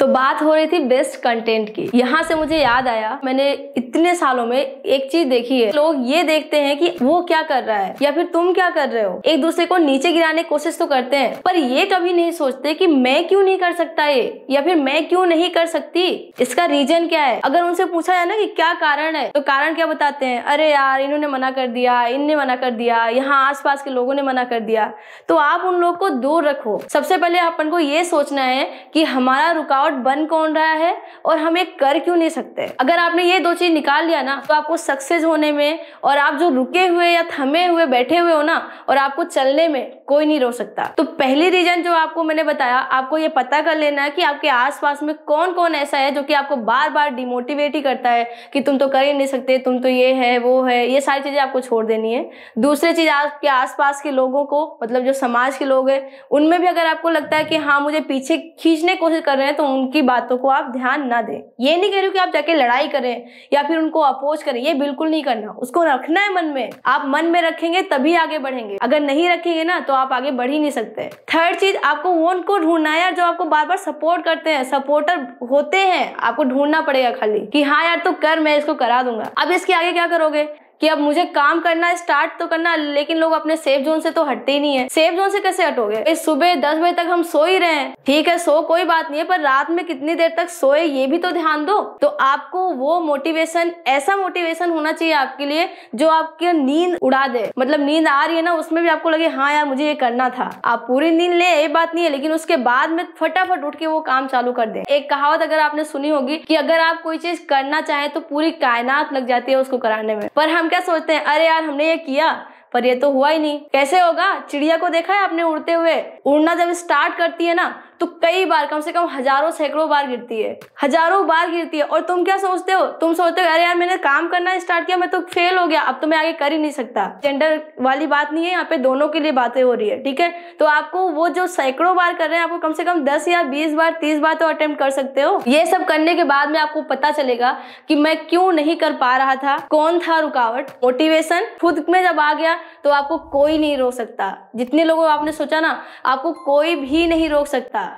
तो बात हो रही थी बेस्ट कंटेंट की यहाँ से मुझे याद आया मैंने इतने सालों में एक चीज देखी है लोग ये देखते हैं कि वो क्या कर रहा है या फिर तुम क्या कर रहे हो एक दूसरे को नीचे गिराने की कोशिश तो करते हैं पर ये कभी नहीं सोचते कि मैं क्यों नहीं कर सकता ये या फिर मैं क्यों नहीं कर सकती इसका रीजन क्या है अगर उनसे पूछा जाए ना कि क्या कारण है तो कारण क्या बताते हैं अरे यार इन्होंने मना कर दिया इनने मना कर दिया यहाँ आस के लोगों ने मना कर दिया तो आप उन लोग को दूर रखो सबसे पहले अपन को ये सोचना है कि हमारा रुकावट डॉट बन कौन रहा है और हम एक कर क्यों नहीं सकते अगर आपने ये दो चीज़ निकाल लिया ना तो आपको सक्सेस होने में और आप जो रुके हुए या थमे हुए बैठे हुए हो ना और आपको चलने में कोई नहीं रोक सकता तो पहली रीजन जो आपको मैंने बताया आपको ये पता कर लेना है कि आपके आसपास में कौन कौन ऐसा है जो कि आपको बार बार डिमोटिवेट ही करता है कि तुम तो कर ही नहीं सकते तुम तो ये है वो है ये सारी चीज़ें आपको छोड़ देनी है दूसरी चीज़ आपके आसपास के लोगों को मतलब जो समाज के लोग हैं उनमें भी अगर आपको लगता है कि हाँ मुझे पीछे खींचने की कोशिश कर रहे हैं तो उन उनकी बातों को आप ध्यान ना दें ये नहीं कह रही हूँ कि आप जाके लड़ाई करें या फिर उनको अपोज करें ये बिल्कुल नहीं करना उसको रखना है मन में आप मन में रखेंगे तभी आगे बढ़ेंगे अगर नहीं रखेंगे ना तो आप आगे बढ़ ही नहीं सकते थर्ड चीज आपको वो उनको ढूंढना है जो आपको बार बार सपोर्ट करते हैं सपोर्टर होते हैं आपको ढूंढना पड़ेगा खाली की हाँ यार तू तो कर मैं इसको करा दूंगा अब इसके आगे क्या करोगे कि अब मुझे काम करना स्टार्ट तो करना लेकिन लोग अपने सेफ जोन से तो हटते ही नहीं है सेफ जोन से कैसे हटोगे इस सुबह दस बजे तक हम सो ही रहे हैं ठीक है सो कोई बात नहीं है पर रात में कितनी देर तक सोए ये भी तो ध्यान दो तो आपको वो मोटिवेशन ऐसा मोटिवेशन होना चाहिए आपके लिए जो आपकी नींद उड़ा दे मतलब नींद आ रही है ना उसमें भी आपको लगे हाँ यार मुझे ये करना था आप पूरी नींद ले ये बात नहीं है लेकिन उसके बाद में फटाफट उठ के वो काम चालू कर दे एक कहावत अगर आपने सुनी होगी कि अगर आप कोई चीज करना चाहे तो पूरी कायनात लग जाती है उसको कराने में पर हम क्या सोचते हैं अरे यार हमने ये किया पर ये तो हुआ ही नहीं कैसे होगा चिड़िया को देखा है आपने उड़ते हुए उड़ना जब स्टार्ट करती है ना तो कई बार कम से कम हजारों सैकड़ों बार गिरती है हजारों बार गिरती है और तुम क्या सोचते हो तुम सोचते हो अरे यार मैंने काम करना स्टार्ट किया मैं तो फेल हो गया अब तो मैं आगे कर ही नहीं सकता जेंडर वाली बात नहीं है यहाँ पे दोनों के लिए बातें हो रही है ठीक है तो आपको वो जो सैकड़ों बार कर रहे हैं आपको कम से कम दस या बीस बार तीस बार तो अटेम्प्ट कर सकते हो ये सब करने के बाद में आपको पता चलेगा की मैं क्यों नहीं कर पा रहा था कौन था रुकावट मोटिवेशन खुद में जब आ गया तो आपको कोई नहीं रोक सकता जितने लोगों आपने सोचा ना आपको कोई भी नहीं रोक सकता